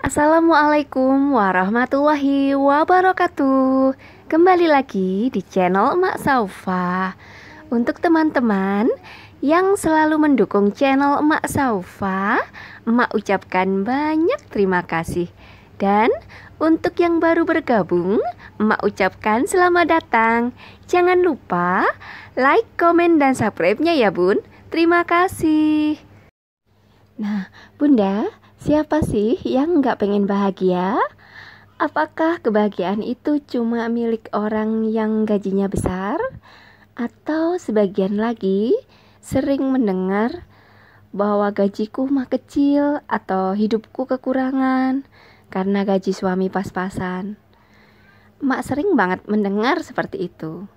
Assalamualaikum warahmatullahi wabarakatuh Kembali lagi di channel Emak Saufa Untuk teman-teman yang selalu mendukung channel Emak Saufa Emak ucapkan banyak terima kasih Dan untuk yang baru bergabung, emak ucapkan selamat datang. Jangan lupa like, komen, dan subscribe-nya ya bun. Terima kasih. Nah, bunda, Siapa sih yang nggak pengen bahagia? Apakah kebahagiaan itu cuma milik orang yang gajinya besar? Atau sebagian lagi sering mendengar bahwa gajiku mah kecil atau hidupku kekurangan karena gaji suami pas-pasan. Mak sering banget mendengar seperti itu.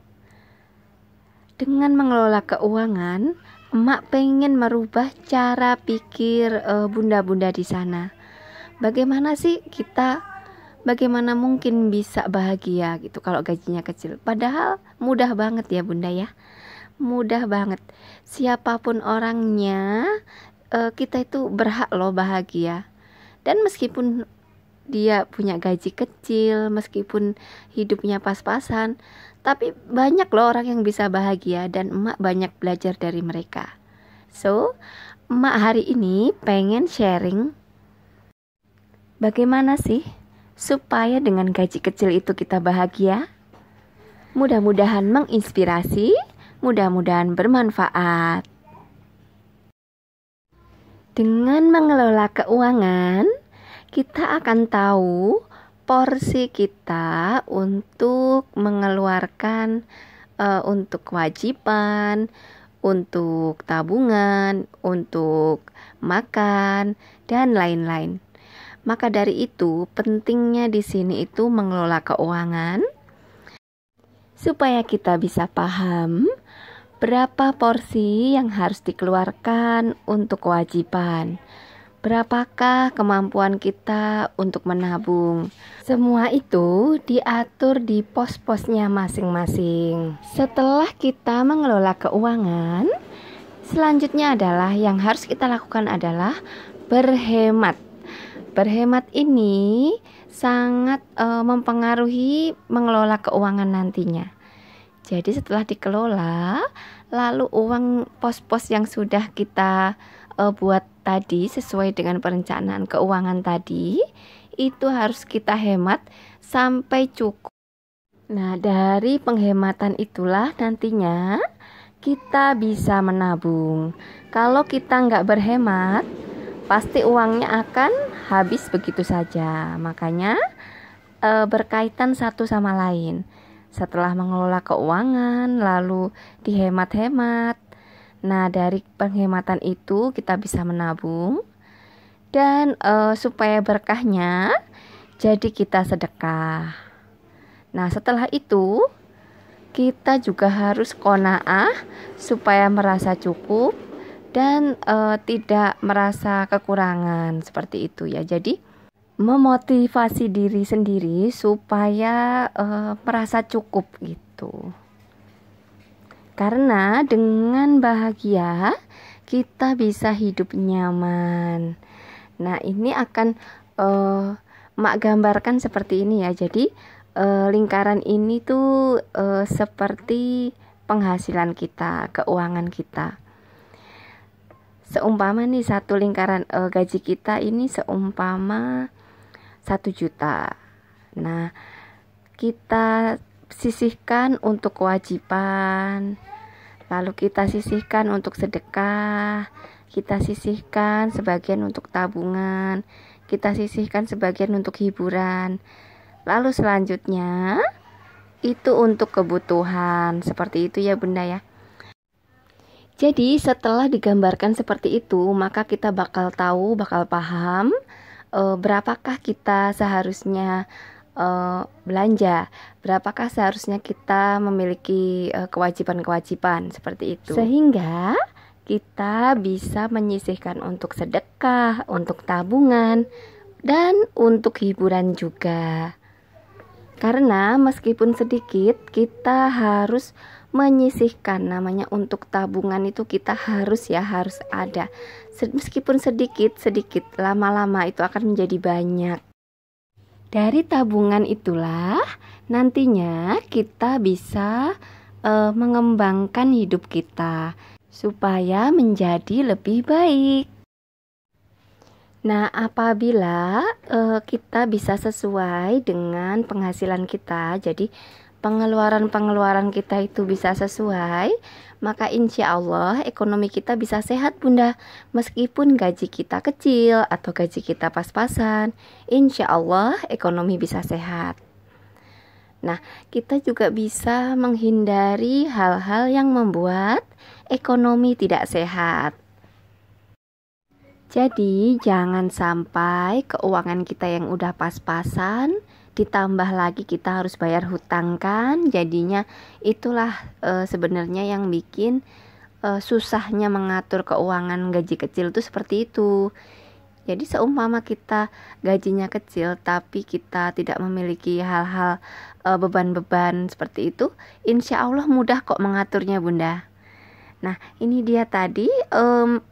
Dengan mengelola keuangan, emak pengen merubah cara pikir eh, bunda-bunda di sana. Bagaimana sih kita bagaimana mungkin bisa bahagia gitu kalau gajinya kecil? Padahal mudah banget ya bunda ya. Mudah banget. Siapapun orangnya eh, kita itu berhak loh bahagia. Dan meskipun dia punya gaji kecil, meskipun hidupnya pas-pasan, tapi banyak loh orang yang bisa bahagia dan emak banyak belajar dari mereka. So, emak hari ini pengen sharing bagaimana sih supaya dengan gaji kecil itu kita bahagia. Mudah-mudahan menginspirasi, mudah-mudahan bermanfaat. Dengan mengelola keuangan, kita akan tahu porsi kita untuk mengeluarkan uh, untuk kewajiban, untuk tabungan, untuk makan, dan lain-lain. Maka dari itu, pentingnya di sini itu mengelola keuangan supaya kita bisa paham berapa porsi yang harus dikeluarkan untuk kewajiban Berapakah kemampuan kita untuk menabung? Semua itu diatur di pos-posnya masing-masing. Setelah kita mengelola keuangan, selanjutnya adalah yang harus kita lakukan adalah berhemat. Berhemat ini sangat e, mempengaruhi mengelola keuangan nantinya. Jadi setelah dikelola, lalu uang pos-pos yang sudah kita e, buat tadi sesuai dengan perencanaan keuangan tadi itu harus kita hemat sampai cukup. Nah, dari penghematan itulah nantinya kita bisa menabung. Kalau kita nggak berhemat, pasti uangnya akan habis begitu saja. Makanya e, berkaitan satu sama lain. Setelah mengelola keuangan, lalu dihemat-hemat, Nah, dari penghematan itu kita bisa menabung dan uh, supaya berkahnya jadi kita sedekah. Nah, setelah itu kita juga harus konaah supaya merasa cukup dan e, tidak merasa kekurangan seperti itu ya. Jadi memotivasi diri sendiri supaya e, merasa cukup gitu. Karena dengan bahagia kita bisa hidup nyaman. Nah, ini akan uh, mak gambarkan seperti ini ya. Jadi uh, lingkaran ini tuh uh, seperti penghasilan kita, keuangan kita. Seumpama nih satu lingkaran uh, gaji kita ini seumpama satu juta. Nah, kita sisihkan untuk kewajiban, lalu kita sisihkan untuk sedekah, kita sisihkan sebagian untuk tabungan, kita sisihkan sebagian untuk hiburan. Lalu selanjutnya itu untuk kebutuhan. Seperti itu ya, Bunda ya. Jadi, setelah digambarkan seperti itu, maka kita bakal tahu, bakal paham e, berapakah kita seharusnya uh, belanja. Berapakah seharusnya kita memiliki eh, kewajiban-kewajiban uh, seperti itu? Sehingga kita bisa menyisihkan untuk sedekah, untuk tabungan, dan untuk hiburan juga. Karena meskipun sedikit, kita harus menyisihkan namanya untuk tabungan itu kita harus ya harus ada. Meskipun sedikit, sedikit lama-lama itu akan menjadi banyak. Dari tabungan itulah nantinya kita bisa e, mengembangkan hidup kita supaya menjadi lebih baik. Nah, apabila e, kita bisa sesuai dengan penghasilan kita, jadi pengeluaran-pengeluaran kita itu bisa sesuai, maka insya Allah ekonomi kita bisa sehat bunda. Meskipun gaji kita kecil atau gaji kita pas-pasan, insya Allah ekonomi bisa sehat. Nah, kita juga bisa menghindari hal-hal yang membuat ekonomi tidak sehat. Jadi, jangan sampai keuangan kita yang udah pas-pasan ditambah lagi kita harus bayar hutang kan jadinya itulah e, sebenarnya yang bikin e, susahnya mengatur keuangan gaji kecil itu seperti itu jadi seumpama kita gajinya kecil tapi kita tidak memiliki hal-hal e, beban-beban seperti itu, insya Allah mudah kok mengaturnya bunda. Nah ini dia tadi um,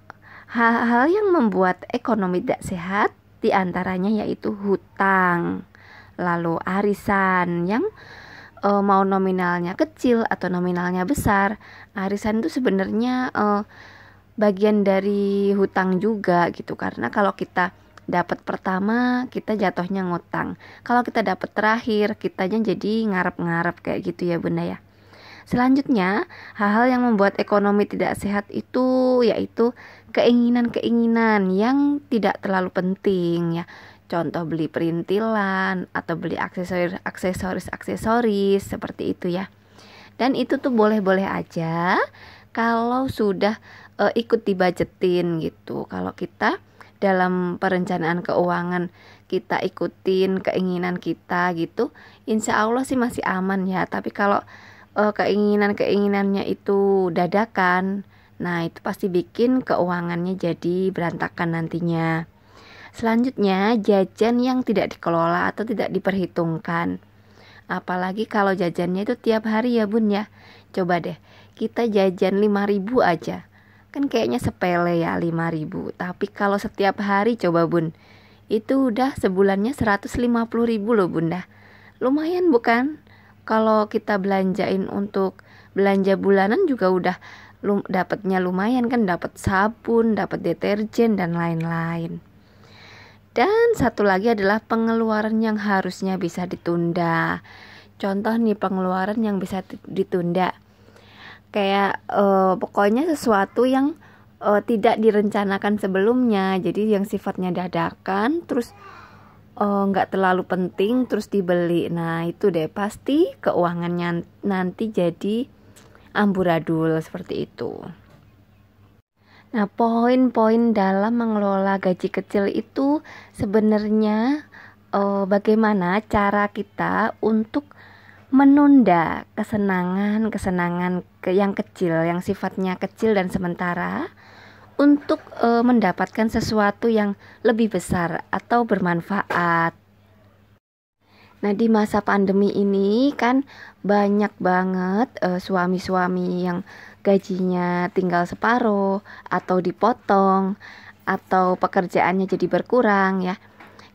hal-hal yang membuat ekonomi tidak sehat diantaranya yaitu hutang lalu arisan yang e, mau nominalnya kecil atau nominalnya besar arisan itu sebenarnya e, bagian dari hutang juga gitu karena kalau kita dapat pertama kita jatuhnya ngutang kalau kita dapat terakhir kitanya jadi ngarep-ngarep kayak gitu ya bunda ya Selanjutnya, hal-hal yang membuat ekonomi tidak sehat itu yaitu keinginan-keinginan yang tidak terlalu penting ya contoh beli perintilan atau beli aksesoris aksesoris aksesoris seperti itu ya dan itu tuh boleh-boleh aja kalau sudah e, ikut dibajetin gitu kalau kita dalam perencanaan keuangan kita ikutin keinginan kita gitu insya Allah sih masih aman ya tapi kalau e, eh, keinginan keinginannya itu dadakan Nah, itu pasti bikin keuangannya jadi berantakan nantinya. Selanjutnya, jajan yang tidak dikelola atau tidak diperhitungkan. Apalagi kalau jajannya itu tiap hari ya bun ya. Coba deh, kita jajan 5000 aja. Kan kayaknya sepele ya 5000 Tapi kalau setiap hari coba bun, itu udah sebulannya 150 ribu loh bunda. Lumayan bukan? Kalau kita belanjain untuk belanja bulanan juga udah lum dapatnya lumayan kan dapat sabun, dapat deterjen dan lain-lain. Dan satu lagi adalah pengeluaran yang harusnya bisa ditunda. Contoh nih pengeluaran yang bisa ditunda. Kayak uh, pokoknya sesuatu yang uh, tidak direncanakan sebelumnya. Jadi yang sifatnya dadakan terus eh, nggak uh, terlalu penting terus dibeli. Nah, itu deh pasti keuangannya nanti jadi amburadul seperti itu. Nah, poin-poin dalam mengelola gaji kecil itu sebenarnya eh, bagaimana cara kita untuk menunda kesenangan-kesenangan yang kecil, yang sifatnya kecil dan sementara untuk eh, mendapatkan sesuatu yang lebih besar atau bermanfaat. Nah, di masa pandemi ini kan banyak banget suami eh, suami-suami yang gajinya tinggal separuh atau dipotong atau pekerjaannya jadi berkurang ya.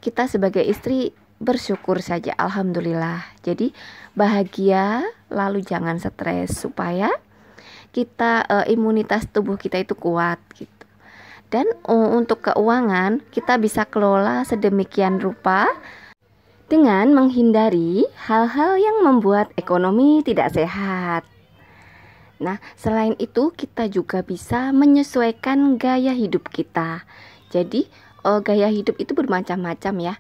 Kita sebagai istri bersyukur saja alhamdulillah. Jadi bahagia lalu jangan stres supaya kita e, imunitas tubuh kita itu kuat gitu. Dan eh, untuk keuangan kita bisa kelola sedemikian rupa dengan menghindari hal-hal yang membuat ekonomi tidak sehat. Nah, selain itu kita juga bisa menyesuaikan gaya hidup kita. Jadi, uh, gaya hidup itu bermacam-macam ya.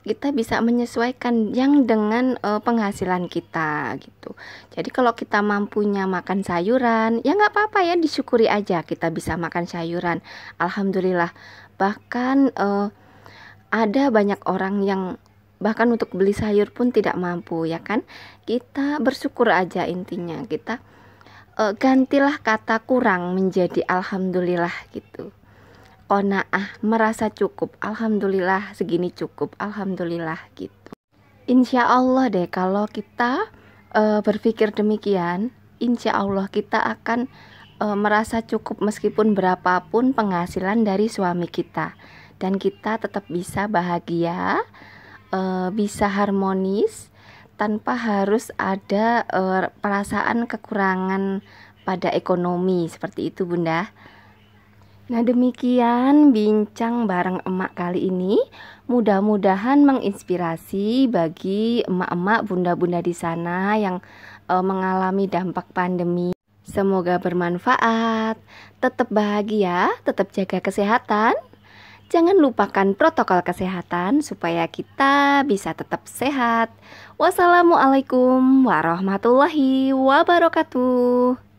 Kita bisa menyesuaikan yang dengan uh, penghasilan kita gitu. Jadi kalau kita mampunya makan sayuran, ya nggak apa-apa ya, disyukuri aja kita bisa makan sayuran. Alhamdulillah. Bahkan uh, ada banyak orang yang bahkan untuk beli sayur pun tidak mampu ya kan. Kita bersyukur aja intinya. Kita uh, gantilah kata kurang menjadi alhamdulillah gitu konaah merasa cukup alhamdulillah segini cukup alhamdulillah gitu insya Allah deh kalau kita uh, berpikir demikian insya Allah kita akan uh, merasa cukup meskipun berapapun penghasilan dari suami kita dan kita tetap bisa bahagia uh, bisa harmonis tanpa harus ada uh, perasaan kekurangan pada ekonomi seperti itu Bunda. Nah demikian bincang bareng emak kali ini Mudah-mudahan menginspirasi bagi emak-emak bunda-bunda di sana yang e, mengalami dampak pandemi Semoga bermanfaat Tetap bahagia, tetap jaga kesehatan Jangan lupakan protokol kesehatan supaya kita bisa tetap sehat. Wassalamualaikum warahmatullahi wabarakatuh.